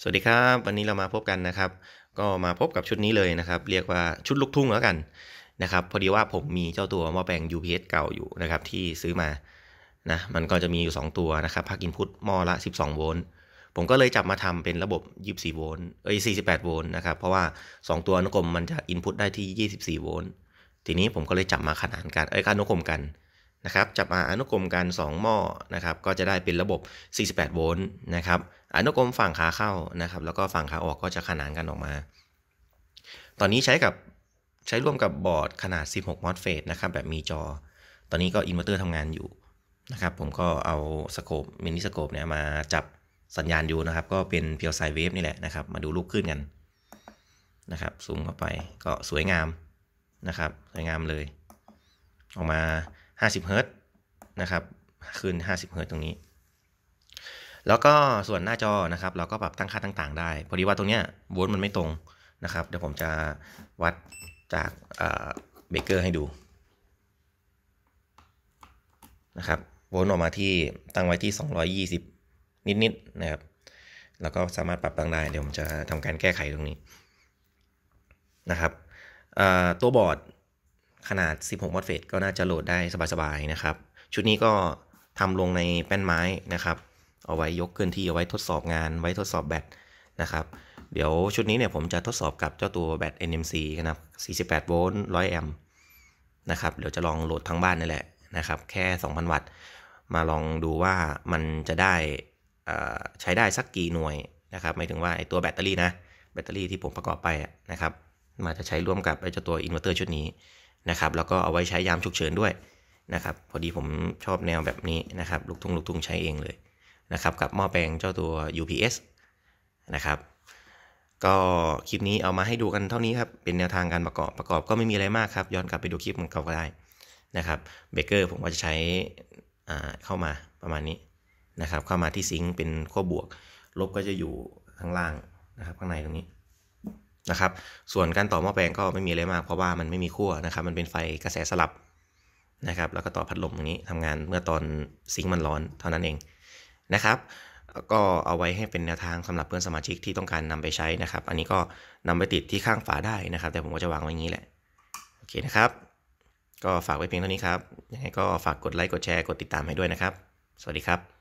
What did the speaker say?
สวัสดีครับ วันนี้เรามาพบกันนะครับ ก็มาพบกับชุดนี้เลยนะครับเรียกว่าชุดลูกทุ่งแล้วกันนะครับพอดีว่าผมมีเจ้าตัวหม้อแปลง UPS เก่าอยู่นะครับที่ซื้อมานะมันก็จะมีอยู่ 2 ตัวนะครับพักอินพุตหม้อละ12โวลต์ผมก็เลยจับมาทำเป็นระบบ24โวลต์เอ้ย48โวลต์นะครับเพราะว่า 2 ตัวอนุกรมมันจะอินพุตได้ที่24โวลต์ทีนี้ผมก็เลยจับมาขนานกันเอ้ยอนุกรมกันนะครับจับมาอนุกรมกัน2หม้อนะครับก็จะได้เป็นระบบ 48 โวลต์นะครับอนุกรมฝั่งขาเข้านะครับแล้วก็ฝั่งขาออกก็จะขนานกันออกมา ตอนนี้ใช้กับใช้ร่วมกับบอร์ดขนาด 16มอสเฟตนะครับแบบมีจอ ตอนนี้ก็อินเวอร์เตอร์ทำงานอยู่นะครับผมก็เอาสโคปมินิสโคปเนี่ยมาจับสัญญาณอยู่นะครับ ก็เป็นเพียวไซเวฟนี่แหละนะครับ มาดูลูกขึ้นกันนะครับซูมเข้าไปก็สวยงามนะครับ สวยงามเลย ออกมา50์ตนะครับขึ้น50ร์ตรงนี้ แล้วก็ส่วนหน้าจอนะครับเราก็ปรับตั้งค่าต่างๆได้ พอดีว่าตรงเนี้ยโวลต์มันไม่ตรงนะครับเดี๋ยวผมจะวัดจากเบเกอร์ให้ดูนะครับโวลต์ออกมาที่ตั้งไว้ที่ 220 นิดๆนะครับแล้วก็สามารถปรับตั้งได้เดี๋ยวผมจะทำการแก้ไขตรงนี้นะครับตัวบอร์ดขนาด16มอสเฟตก็น่าจะโหลดได้สบายๆนะครับ ชุดนี้ก็ทำลงในแป้นไม้นะครับ เอาไว้ยกเคลื่อนที่เอาไว้ทดสอบงาน ไว้ทดสอบแบตนะครับ เดี๋ยวชุดนี้เนี่ยผมจะทดสอบกับเจ้าตัวแบต NMC นะครับ48โวลต์100แอมป์นะครับเดี๋ยวจะลองโหลดทั้งบ้านนี่แหละ นะครับ แค่2,000วัตต์มาลองดูว่ามันจะได้ใช้ได้สักกี่หน่วยนะครับหมายถึงว่าไอตัวแบตเตอรี่นะแบตเตอรี่ที่ผมประกอบไปนะครับมาจะใช้ร่วมกับไอเจ้าตัวอินเวอร์เตอร์ชุดนี้นะครับแล้วก็เอาไว้ใช้ยามฉุกเฉินด้วยนะครับพอดีผมชอบแนวแบบนี้นะครับลูกทุ่งลูกทุ่งใช้เองเลยนะครับกับหม้อแปลงเจ้าตัว UPS นะครับก็คลิปนี้เอามาให้ดูกันเท่านี้ครับ เป็นแนวทางการประกอบประกอบก็ไม่มีอะไรมากครับ ย้อนกลับไปดูคลิปมันกก็ได้นะครับเบเกอร์ผมก็จะใช้เข้ามาประมาณนี้นะครับเข้ามาที่ซิงค์เป็นขั้วบวก ลบก็จะอยู่ข้างล่างนะครับข้างในตรงนี้นะครับส่วนการต่อหม้อแปลงก็ไม่มีอะไรมากเพราะว่ามันไม่มีขั้วนะครับ มันเป็นไฟกระแสสลับนะครับแล้วก็ต่อพัดลมอย่างนี้ทำงานเมื่อตอนซิงค์มันร้อนเท่านั้นเองนะครับ ก็เอาไว้ให้เป็นแนวทางสำหรับเพื่อนสมาชิกที่ต้องการนำไปใช้นะครับ อันนี้ก็นำไปติดที่ข้างฝาได้นะครับ แต่ผมก็จะวางไว้อย่างนี้แหละ โอเคนะครับ ก็ฝากไว้เพียงเท่านี้ครับยังไงก็ฝากกดไลค์กดแชร์กดติดตามให้ด้วยนะครับ สวัสดีครับ